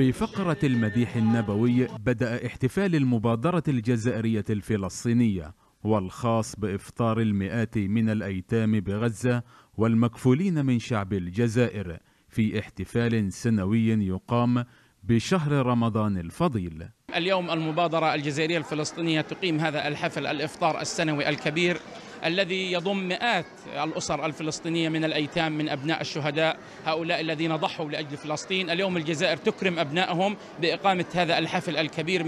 بفقرة المديح النبوي بدأ احتفال المبادرة الجزائرية الفلسطينية والخاص بإفطار المئات من الأيتام بغزة والمكفولين من شعب الجزائر في احتفال سنوي يقام بشهر رمضان الفضيل اليوم المبادرة الجزائرية الفلسطينية تقيم هذا الحفل الإفطار السنوي الكبير الذي يضم مئات الأسر الفلسطينية من الأيتام من أبناء الشهداء هؤلاء الذين ضحوا لأجل فلسطين اليوم الجزائر تكرم أبنائهم بإقامة هذا الحفل الكبير